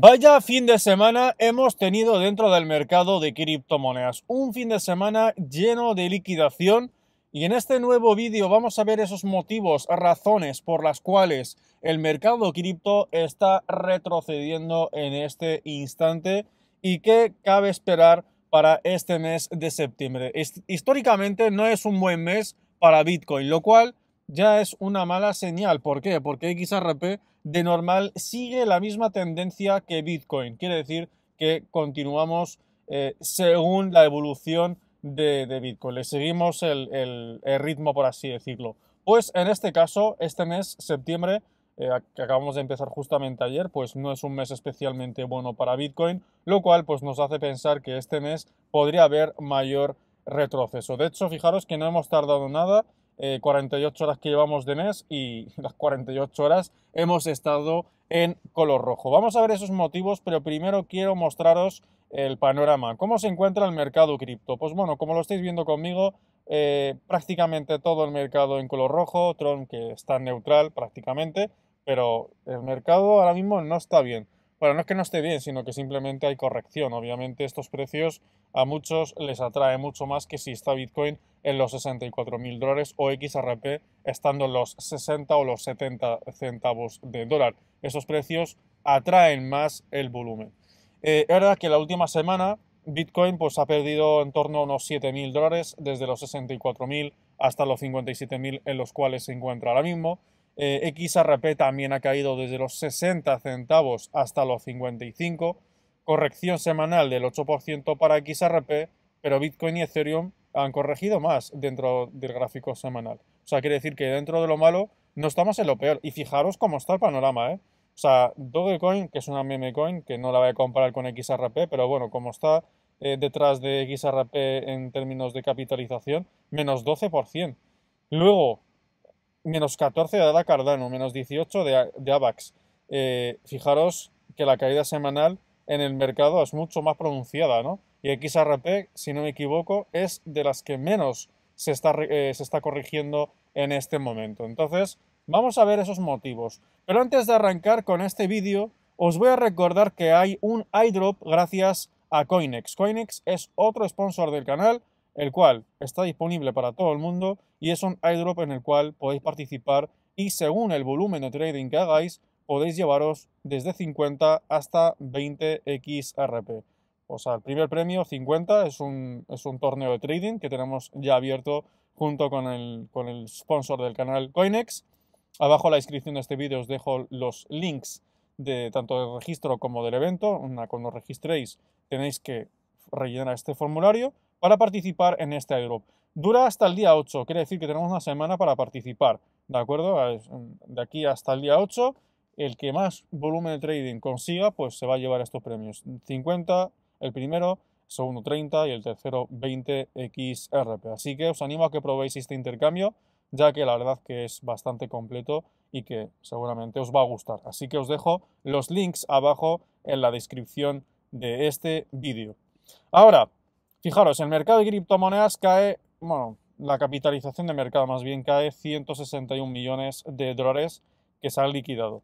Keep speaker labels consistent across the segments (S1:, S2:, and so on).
S1: Vaya fin de semana hemos tenido dentro del mercado de criptomonedas. Un fin de semana lleno de liquidación y en este nuevo vídeo vamos a ver esos motivos, razones por las cuales el mercado cripto está retrocediendo en este instante y qué cabe esperar para este mes de septiembre. Históricamente no es un buen mes para Bitcoin, lo cual ya es una mala señal. ¿Por qué? Porque XRP de normal sigue la misma tendencia que Bitcoin. Quiere decir que continuamos eh, según la evolución de, Bitcoin. Le seguimos el, ritmo, por así decirlo. Pues en este caso, este mes, septiembre, eh, que acabamos de empezar justamente ayer, pues no es un mes especialmente bueno para Bitcoin, lo cual pues nos hace pensar que este mes podría haber mayor retroceso. De hecho, fijaros que no hemos tardado nada 48 eh, horas que llevamos de mes y las 48 horas hemos estado en color rojo. Vamos a ver esos motivos, pero primero quiero mostraros el panorama. ¿Cómo se encuentra el mercado cripto? Pues bueno, como lo estáis viendo conmigo, eh, prácticamente todo el mercado en color rojo, Tron que está neutral prácticamente, pero el mercado ahora mismo no está bien. Bueno, no es que no esté bien, sino que simplemente hay corrección. Obviamente estos precios a muchos les atrae mucho más que si está Bitcoin en los 64.000 dólares o XRP estando en los 60 o los 70 centavos de dólar. Esos precios atraen más el volumen. Eh, es verdad que la última semana Bitcoin pues, ha perdido en torno a unos 7.000 dólares, desde los 64.000 hasta los 57.000 en los cuales se encuentra ahora mismo. Eh, XRP también ha caído desde los 60 centavos hasta los 55. Corrección semanal del 8% para XRP, pero Bitcoin y Ethereum han corregido más dentro del gráfico semanal. O sea, quiere decir que dentro de lo malo no estamos en lo peor. Y fijaros cómo está el panorama, ¿eh? O sea, Dogecoin, que es una meme coin, que no la voy a comparar con XRP, pero bueno, como está eh, detrás de XRP en términos de capitalización, menos 12%. Luego, menos 14 de ADA Cardano, menos 18 de, AVAX. Eh, fijaros que la caída semanal en el mercado es mucho más pronunciada, ¿no? Y XRP, si no me equivoco, es de las que menos se está, eh, se está corrigiendo en este momento. Entonces, vamos a ver esos motivos. Pero antes de arrancar con este vídeo, os voy a recordar que hay un iDrop gracias a Coinex. Coinex es otro sponsor del canal el cual está disponible para todo el mundo y es un airdrop en el cual podéis participar y según el volumen de trading que hagáis, podéis llevaros desde 50 hasta 20 XRP. O sea, el primer premio, 50, es un, es un torneo de trading que tenemos ya abierto junto con el, sponsor del canal Coinex. Abajo en la descripción de este vídeo os dejo los links de tanto del registro como del evento. cuando os registréis tenéis que rellenar este formulario para participar en este grupo Dura hasta el día 8, quiere decir que tenemos una semana para participar, ¿de acuerdo? Ah, mm, de aquí hasta el día 8, el que más volumen de trading consiga, pues se va a llevar estos premios. 50, el primero, segundo 30 y el tercero 20 XRP. Así que os animo a que probéis este intercambio, ya que la verdad que es bastante completo y que seguramente os va a gustar. Así que os dejo los links abajo en la descripción de este vídeo. Ahora, Fijaros, el mercado de criptomonedas cae, bueno, la capitalización de mercado más bien cae 161 millones de dólares que se han liquidado.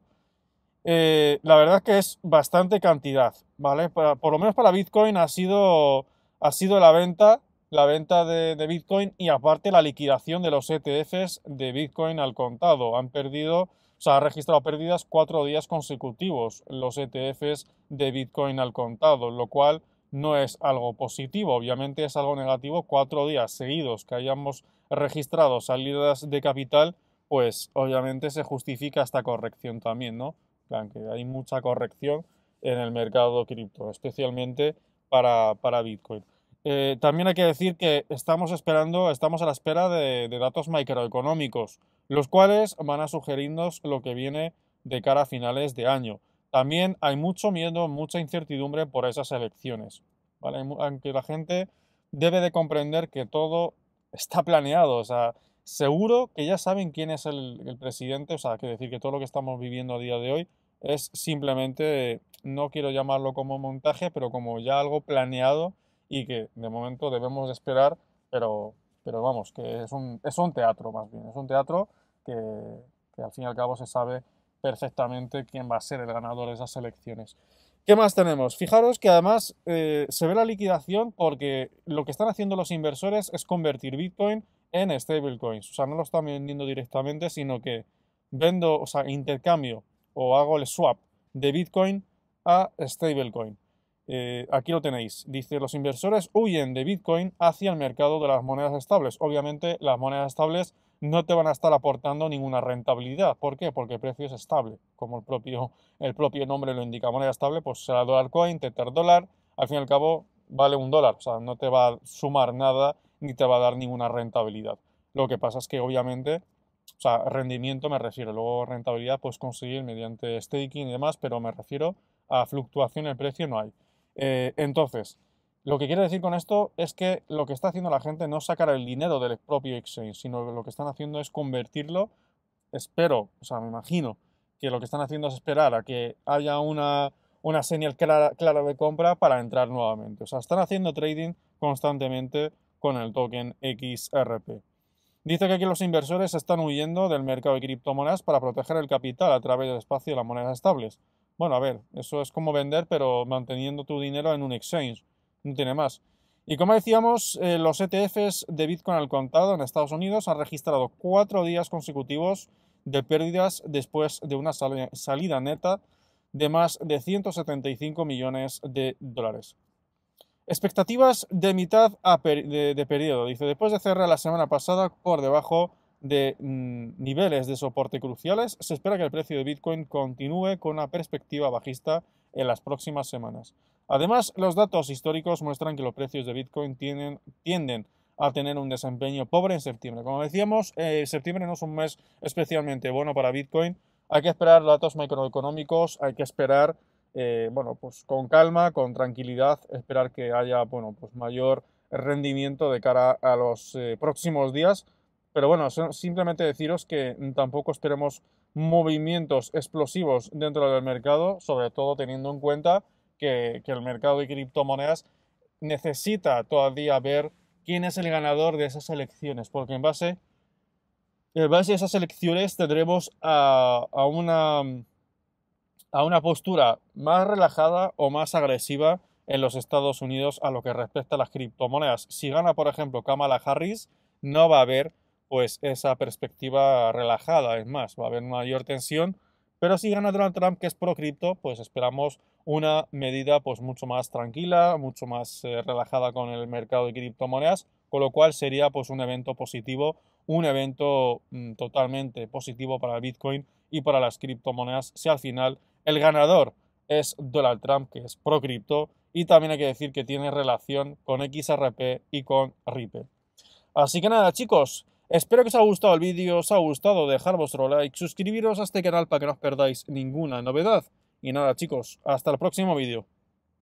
S1: Eh, la verdad que es bastante cantidad, ¿vale? por lo menos para Bitcoin ha sido, ha sido la venta, la venta de, de, Bitcoin y aparte la liquidación de los ETFs de Bitcoin al contado. Han perdido, o sea, ha registrado pérdidas cuatro días consecutivos los ETFs de Bitcoin al contado, lo cual no es algo positivo, obviamente es algo negativo. Cuatro días seguidos que hayamos registrado salidas de capital, pues obviamente se justifica esta corrección también, ¿no? Aunque hay mucha corrección en el mercado cripto, especialmente para, Bitcoin. Eh, también hay que decir que estamos esperando, estamos a la espera de, de, datos microeconómicos, los cuales van a sugerirnos lo que viene de cara a finales de año. También hay mucho miedo, mucha incertidumbre por esas elecciones, Aunque la gente debe de comprender que todo está planeado, o sea, seguro que ya saben quién es el, presidente, o sea, que decir que todo lo que estamos viviendo a día de hoy es simplemente, no quiero llamarlo como montaje, pero como ya algo planeado y que de momento debemos esperar, pero, pero vamos, que es un, es un teatro más bien, es un teatro que, que al fin y al cabo se sabe perfectamente quién va a ser el ganador de esas elecciones. ¿Qué más tenemos? Fijaros que además eh, se ve la liquidación porque lo que están haciendo los inversores es convertir Bitcoin en stablecoins. O sea, no lo están vendiendo directamente, sino que vendo, o sea, intercambio o hago el swap de Bitcoin a stablecoin. Eh, aquí lo tenéis. Dice, los inversores huyen de Bitcoin hacia el mercado de las monedas estables. Obviamente las monedas estables no te van a estar aportando ninguna rentabilidad. ¿Por qué? Porque el precio es estable, como el propio, el propio nombre lo indica. Moneda estable, pues será dólar coin, tether dólar, al fin y al cabo vale un dólar, o sea, no te va a sumar nada ni te va a dar ninguna rentabilidad. Lo que pasa es que obviamente, o sea, rendimiento me refiero, luego rentabilidad pues conseguir mediante staking y demás, pero me refiero a fluctuación el precio no hay. Eh, entonces, lo que quiero decir con esto es que lo que está haciendo la gente no es sacar el dinero del propio exchange, sino que lo que están haciendo es convertirlo, espero, o sea, me imagino que lo que están haciendo es esperar a que haya una, una señal clara, clara de compra para entrar nuevamente. O sea, están haciendo trading constantemente con el token XRP. Dice que aquí los inversores están huyendo del mercado de criptomonedas para proteger el capital a través del espacio de las monedas estables. Bueno, a ver, eso es como vender, pero manteniendo tu dinero en un exchange no tiene más. Y como decíamos, eh, los ETFs de Bitcoin al contado en Estados Unidos han registrado cuatro días consecutivos de pérdidas después de una salida neta de más de 175 millones de dólares. Expectativas de mitad de, de periodo. Dice, después de cerrar la semana pasada por debajo de mm, niveles de soporte cruciales, se espera que el precio de Bitcoin continúe con una perspectiva bajista en las próximas semanas. Además, los datos históricos muestran que los precios de Bitcoin tienen, tienden a tener un desempeño pobre en septiembre. Como decíamos, eh, septiembre no es un mes especialmente bueno para Bitcoin. Hay que esperar datos macroeconómicos, hay que esperar, eh, bueno, pues con calma, con tranquilidad, esperar que haya, bueno, pues mayor rendimiento de cara a los eh, próximos días pero bueno, simplemente deciros que tampoco esperemos movimientos explosivos dentro del mercado, sobre todo teniendo en cuenta que, el mercado de criptomonedas necesita todavía ver quién es el ganador de esas elecciones, porque en base, en base a esas elecciones tendremos a, una, a una postura más relajada o más agresiva en los Estados Unidos a lo que respecta a las criptomonedas. Si gana, por ejemplo, Kamala Harris, no va a haber pues esa perspectiva relajada. Es más, va a haber mayor tensión. Pero si gana Donald Trump, que es pro cripto, pues esperamos una medida pues mucho más tranquila, mucho más eh, relajada con el mercado de criptomonedas, con lo cual sería pues un evento positivo, un evento mm, totalmente positivo para Bitcoin y para las criptomonedas si al final el ganador es Donald Trump, que es pro cripto, y también hay que decir que tiene relación con XRP y con Ripple. Así que nada, chicos, Espero que os haya gustado el vídeo, os ha gustado dejar vuestro like, suscribiros a este canal para que no os perdáis ninguna novedad. Y nada chicos, hasta el próximo vídeo.